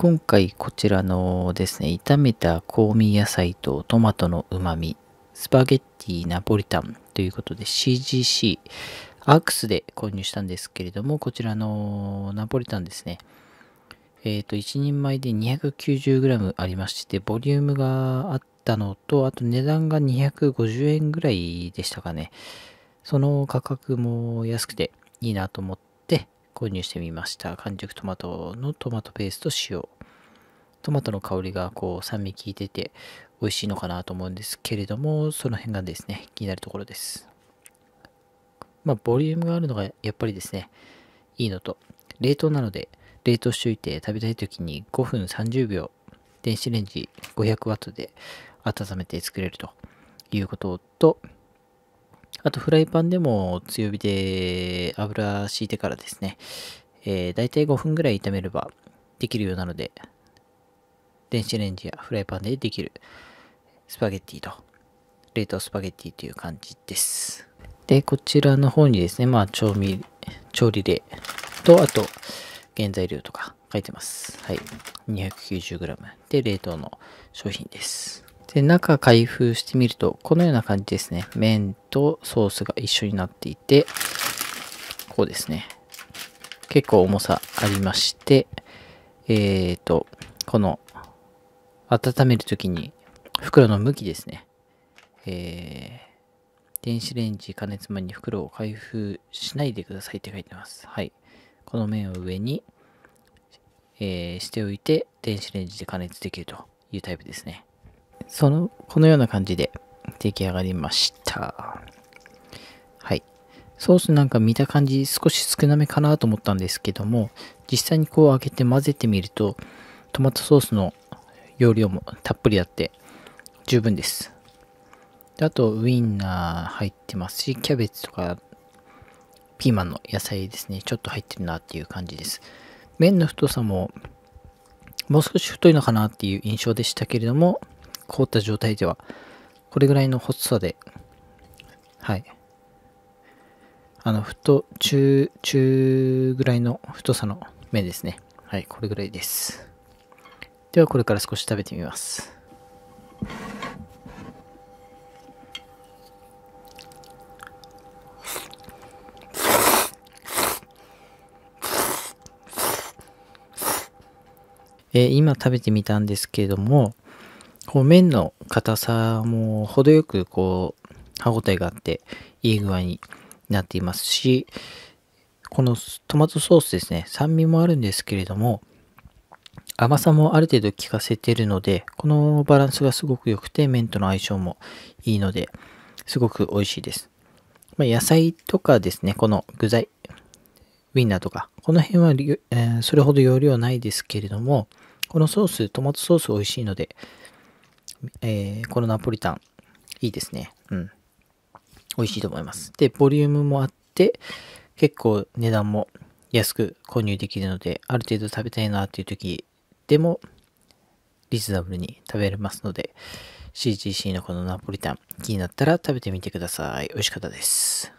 今回こちらのですね、炒めた香味野菜とトマトの旨味、スパゲッティナポリタンということで CGC、アークスで購入したんですけれども、こちらのナポリタンですね。えっ、ー、と、1人前で 290g ありまして、ボリュームがあったのと、あと値段が250円ぐらいでしたかね。その価格も安くていいなと思って、購入してみました。完熟トマトのトマトペースト塩。トマトの香りがこう酸味効いてて美味しいのかなと思うんですけれども、その辺がですね、気になるところです。まあ、ボリュームがあるのがやっぱりですね、いいのと、冷凍なので、冷凍しといて食べたい時に5分30秒、電子レンジ500ワットで温めて作れるということと、あとフライパンでも強火で油敷いてからですね、えー、大体5分ぐらい炒めればできるようなので、電子レンジやフライパンでできるスパゲッティと、冷凍スパゲッティという感じです。で、こちらの方にですね、まあ調味、調理例と、あと原材料とか書いてます。はい。290g で冷凍の商品です。で、中開封してみると、このような感じですね。麺とソースが一緒になっていて、こうですね。結構重さありまして、えっ、ー、と、この、温めるときに、袋の向きですね。えー、電子レンジ加熱前に袋を開封しないでくださいって書いてます。はい。この面を上に、えー、しておいて、電子レンジで加熱できるというタイプですね。その、このような感じで出来上がりました。はい。ソースなんか見た感じ少し少なめかなと思ったんですけども、実際にこう開けて混ぜてみると、トマトソースの容量もたっぷりあって十分です。であと、ウインナー入ってますし、キャベツとか、ピーマンの野菜ですね、ちょっと入ってるなっていう感じです。麺の太さも、もう少し太いのかなっていう印象でしたけれども、凍った状態では、これぐらいの細さで、はい。あの、太、中、中ぐらいの太さの麺ですね。はい、これぐらいです。では、これから少し食べてみます。えー、今食べてみたんですけれども、こう麺の硬さも程よくこう歯ごたえがあっていい具合になっていますしこのトマトソースですね酸味もあるんですけれども甘さもある程度効かせてるのでこのバランスがすごく良くて麺との相性もいいのですごく美味しいです、まあ、野菜とかですねこの具材ウィンナーとかこの辺は、えー、それほど容量ないですけれどもこのソーストマトソース美味しいのでえー、このナポリタン、いいですね。うん。美味しいと思います。で、ボリュームもあって、結構値段も安く購入できるので、ある程度食べたいなっていう時でも、リーズナブルに食べれますので、CGC のこのナポリタン、気になったら食べてみてください。美味しかったです。